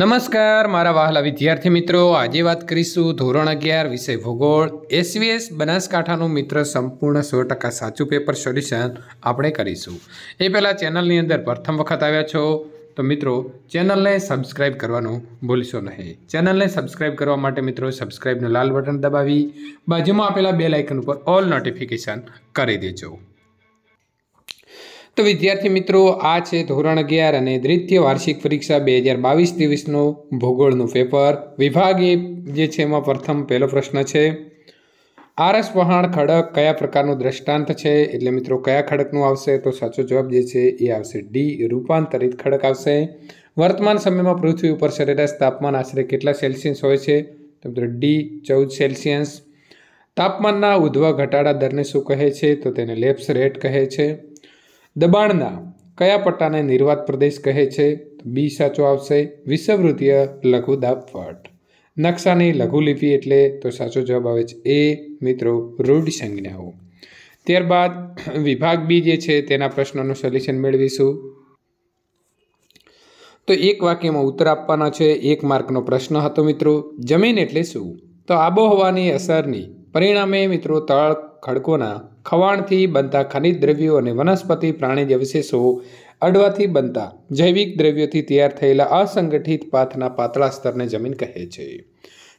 નમસ્કાર મારા વહાલા વિદ્યાર્થી મિત્રો આજે વાત કરીશું ધોરણ અગિયાર વિષય ભૂગોળ એસવીએસ બનાસકાંઠાનું મિત્ર સંપૂર્ણ સો ટકા સાચું પેપર સોલ્યુશન આપણે કરીશું એ પહેલાં ચેનલની અંદર પ્રથમ વખત આવ્યા છો તો મિત્રો ચેનલને સબસ્ક્રાઇબ કરવાનું ભૂલશો નહીં ચેનલને સબસ્ક્રાઇબ કરવા માટે મિત્રો સબસ્ક્રાઇબનું લાલ બટન દબાવી બાજુમાં આપેલા બે લાઇકન ઉપર ઓલ નોટિફિકેશન કરી દેજો તો વિદ્યાર્થી મિત્રો આ છે ધોરણ અગિયાર અને દ્વિતીય વાર્ષિક પરીક્ષા બે હજાર બાવીસ ત્રેવીસનું ભૂગોળનું પેપર વિભાગ જે છે એમાં પ્રથમ પહેલો પ્રશ્ન છે આરસ વહાણ ખડક કયા પ્રકારનું દ્રષ્ટાંત છે એટલે મિત્રો કયા ખડકનું આવશે તો સાચો જવાબ જે છે એ આવશે ડી રૂપાંતરિત ખડક આવશે વર્તમાન સમયમાં પૃથ્વી ઉપર સરેરાશ તાપમાન આશરે કેટલા સેલ્સિયસ હોય છે તો મિત્રો ડી ચૌદ સેલ્સિયસ તાપમાનના ઉધ્વ ઘટાડા દરને શું કહે છે તો તેને લેપ્સ રેટ કહે છે દબાણના કયા પટ્ટાને નિર્વાત પ્રદેશ કહે છે બી સાચો આવશે વિષવવૃત્તીય લઘુ દાબફટ નકશાની લઘુલિપિ એટલે તો સાચો જવાબ આવે છે એ મિત્રો રૂઢ સંજ્ઞાઓ ત્યારબાદ વિભાગ બી જે છે તેના પ્રશ્નોનું સોલ્યુશન મેળવીશું તો એક વાક્યમાં ઉત્તર આપવાનો છે એક માર્કનો પ્રશ્ન હતો મિત્રો જમીન એટલે શું તો આબોહવાની અસરની પરિણામે મિત્રો તળ ખડકોના ખવાણથી બનતા ખનિજ દ્રવ્યો અને વનસ્પતિ પ્રાણીજ અવશેષો અડવાથી બનતા જૈવિક દ્રવ્યોથી તૈયાર થયેલા અસંગઠિત પાથના પાતળા સ્તરને જમીન કહે છે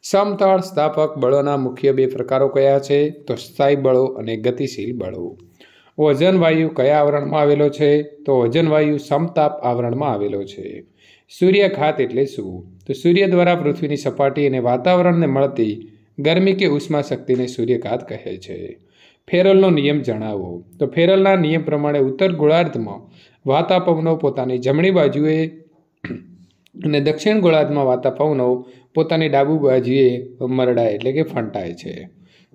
સમતળ સ્થાપક બળોના મુખ્ય બે પ્રકારો કયા છે તો સ્થાયી બળો અને ગતિશીલ બળો વજન વાયુ કયા આવરણમાં આવેલો છે તો વજન વાયુ સમતાપ આવરણમાં આવેલો છે સૂર્યઘાત એટલે શું તો સૂર્ય દ્વારા પૃથ્વીની સપાટી અને વાતાવરણને મળતી ગરમી કે ઉષ્મા શક્તિને સૂર્યઘાત કહે છે ફેરલનો નિયમ જણાવો તો ફેરલના નિયમ પ્રમાણે ઉત્તર ગોળાર્ધમાં વાતાપવનો પોતાની જમણી બાજુએ અને દક્ષિણ ગોળાર્ધમાં વાતાપવનો પોતાની ડાબુ બાજુએ મરડાય એટલે કે ફંટાય છે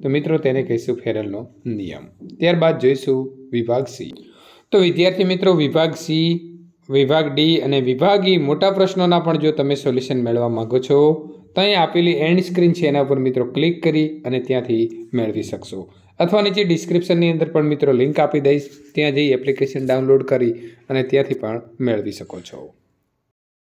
તો મિત્રો તેને કહીશું ફેરલનો નિયમ ત્યારબાદ જોઈશું વિભાગ સી તો વિદ્યાર્થી મિત્રો વિભાગ સી વિભાગ ડી અને વિભાગી મોટા પ્રશ્નોના પણ જો તમે સોલ્યુશન મેળવા માગો છો તો અહીં આપેલી એન્ડ સ્ક્રીન છે એના પર મિત્રો ક્લિક કરી અને ત્યાંથી મેળવી શકશો અથવા નીચે ડિસ્ક્રિપ્શનની અંદર પણ મિત્રો લિંક આપી દઈશ ત્યાં જઈ એપ્લિકેશન ડાઉનલોડ કરી અને ત્યાંથી પણ મેળવી શકો છો